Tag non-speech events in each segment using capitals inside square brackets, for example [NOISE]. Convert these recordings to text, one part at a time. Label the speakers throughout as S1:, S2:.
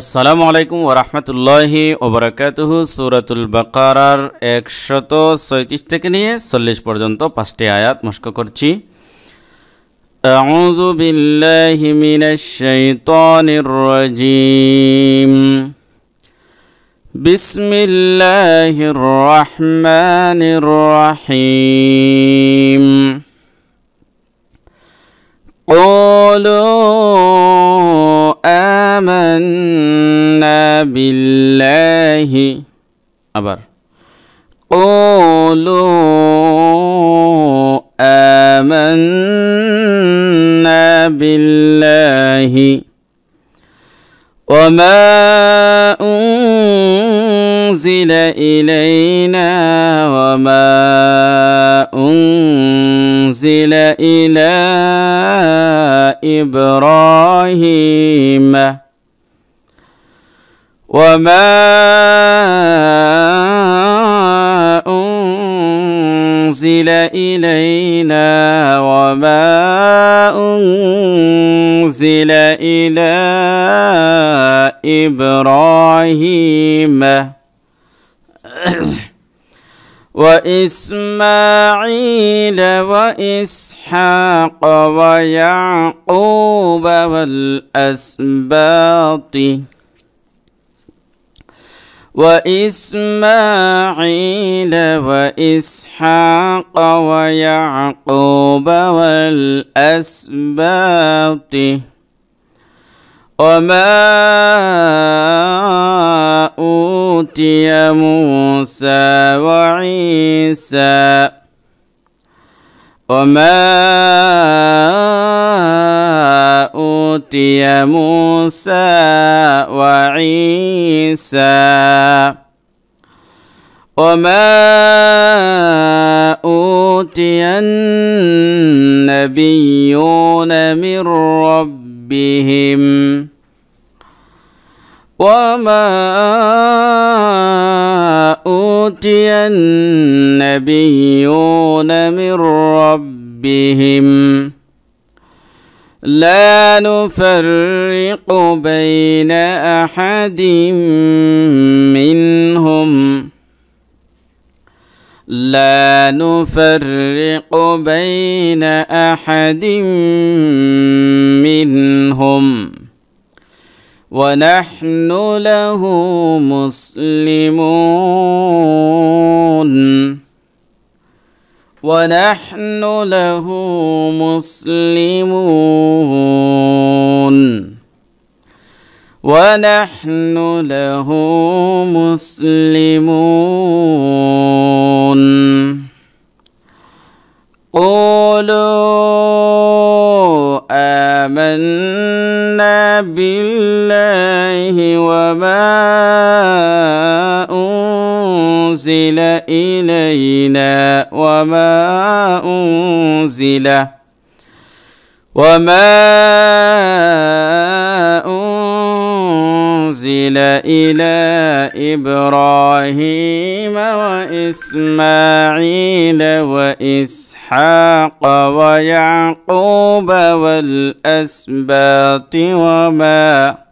S1: আসসালামু আলাইকুম ওরহমতুল্লাহি ওবরাকাতুহ সুরাতুল বাকারার একশত ছয়ত্রিশ থেকে নিয়ে চল্লিশ পর্যন্ত পাঁচটি আয়াত মস্ক করছি أعوذ بالله من الشيطان الرجيم بسم الله الرحمن الرحيم قولوا آمنا بالله أبر قولوا آمنا بالله وما أنزل إلينا وما أنزل إلى إبراهيم وما أنزل إلينا وما أنزل إلى إبراهيم [COUGHS] وإسماعيل وإسحاق ويعقوب والأسباط وإسماعيل وإسحاق ويعقوب والأسباط وما أوتي موسى وعيسى وما أوتي موسى وعيسى وما أوتي النبيون من ربهم وما أوتي النبيون من ربهم لا نفرق بين أحد منهم لا نفرق بين أحد منهم ونحن له مسلمون ونحن له مسلمون ونحن له مسلمون قولوا آمنا بالله وما أنزل إلينا وما أنزل وما أنزل إلى إبراهيم وإسماعيل وإسحاق ويعقوب والأسباط وما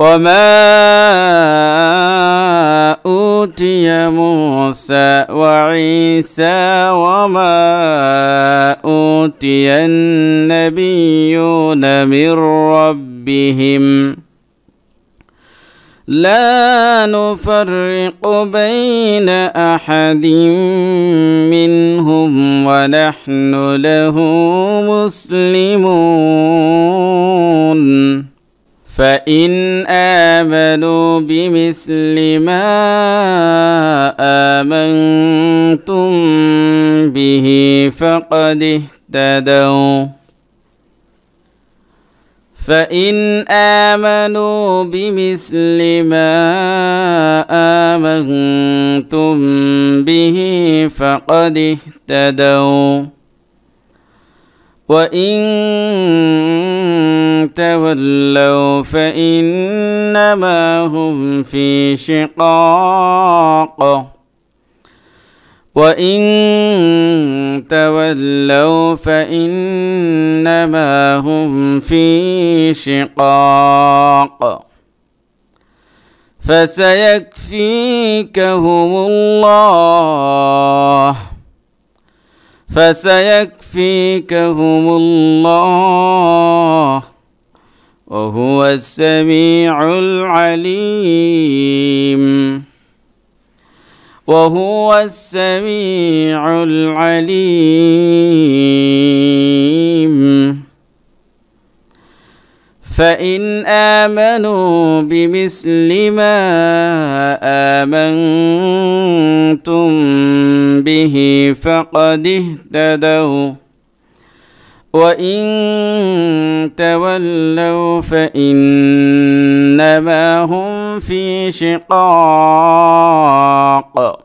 S1: وما أوتي موسى وعيسى وما أوتي النبيون من ربهم لا نفرق بين أحد منهم ونحن له مسلمون فإن آمنوا بمثل ما آمنتم به فقد اهتدوا فإن آمنوا بمثل ما آمنتم به فقد اهتدوا وإن تولوا فإنما هم في شقاق وإن تولوا فإنما هم في شقاق فسيكفيكهم الله فسيكفيكهم الله وهو السميع العليم وهو السميع العليم فإن آمنوا بمثل ما آمنوا أنتم به فقد اهتدوا وإن تولوا فإنما هم في شقاق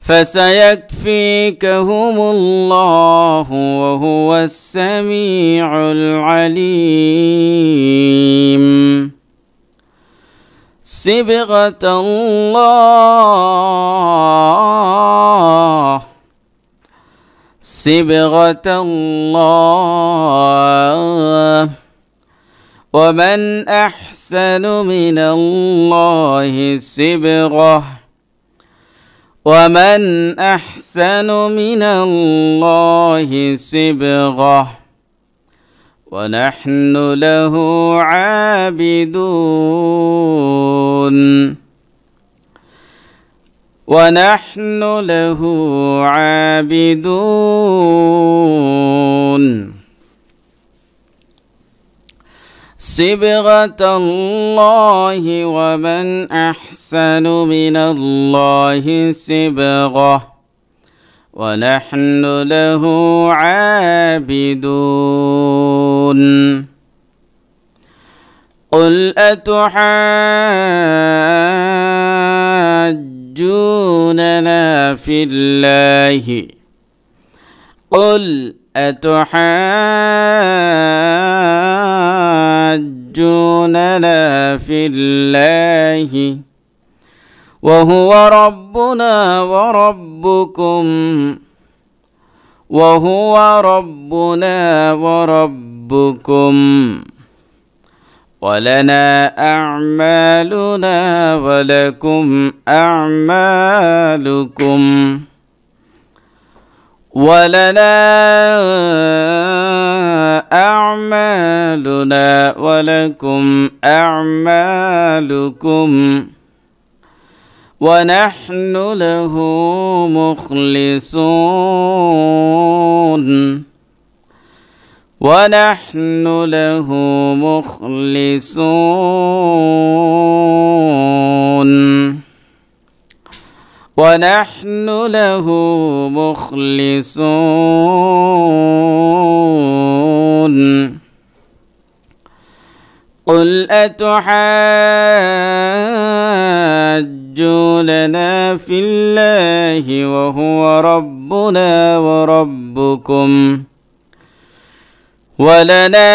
S1: فسيكفيكهم الله وهو السميع العليم صبغة الله صبغة الله ومن أحسن من الله صبغة ومن أحسن من الله صبغه ونحن له عابدون ونحن له عابدون صبغة الله ومن أحسن من الله صبغة ونحن له عابدون يعلمون قل أتحاجوننا في الله قل أتحاجوننا في الله وهو ربنا وربكم وهو ربنا وربكم ربكم ولنا أعمالنا ولكم أعمالكم ولنا أعمالنا ولكم أعمالكم ونحن له مخلصون ونحن له مخلصون ونحن له مخلصون قل أتحاجوننا في الله وهو ربنا وربكم ولنا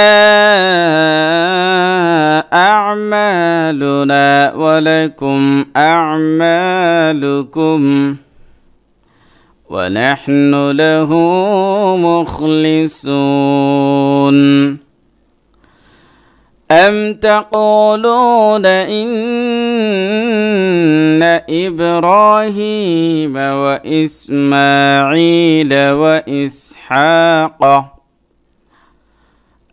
S1: أعمالنا ولكم أعمالكم ونحن له مخلصون أم تقولون إن إبراهيم وإسماعيل وإسحاق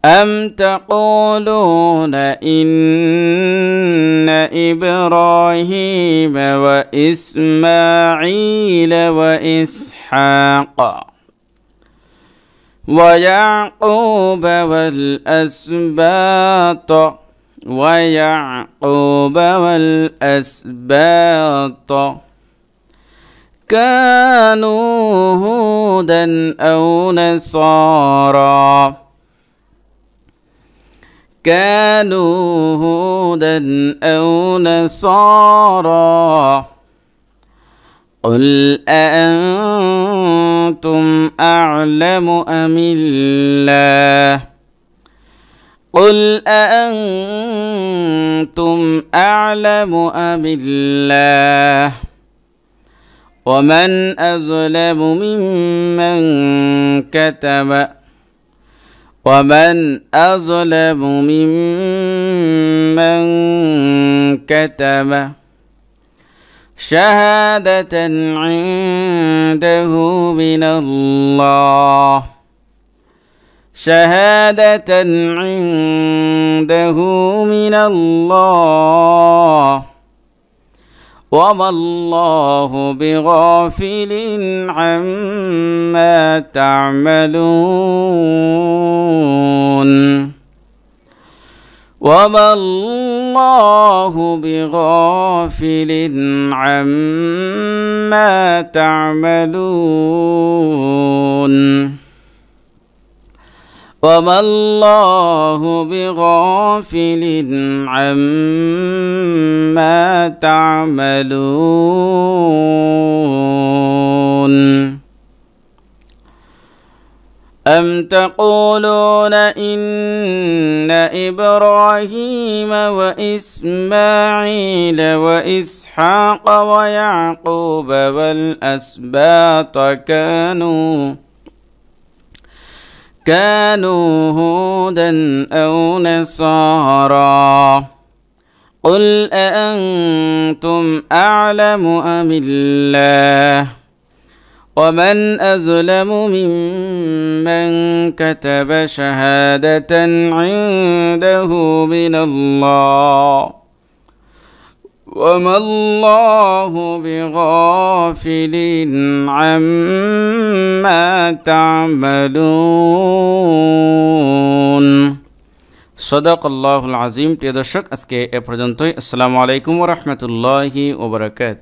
S1: أم تقولون إن إبراهيم وإسماعيل وإسحاق ويعقوب والأسباط ويعقوب والأسباط كانوا هودا أو نصارى كانوا هودا أو نصارى قل أأنتم أعلم أم الله قل أأنتم أعلم أم الله ومن أظلم ممن كتب ومن أظلم ممن كتم شهادة عنده من الله شهادة عنده من الله وما الله بغافل عما تعملون وما الله بغافل عما تعملون وما الله بغافل عما تعملون أم تقولون إن إبراهيم وإسماعيل وإسحاق ويعقوب والأسباط كانوا كانوا هودا أو نصارا قل أأنتم أعلم أم الله ومن أظلم ممن كتب شهادة عنده من الله وما الله بغافل عما تعملون صدق الله العظيم تيادشك اسكي اي السلام عليكم ورحمة الله وبركاته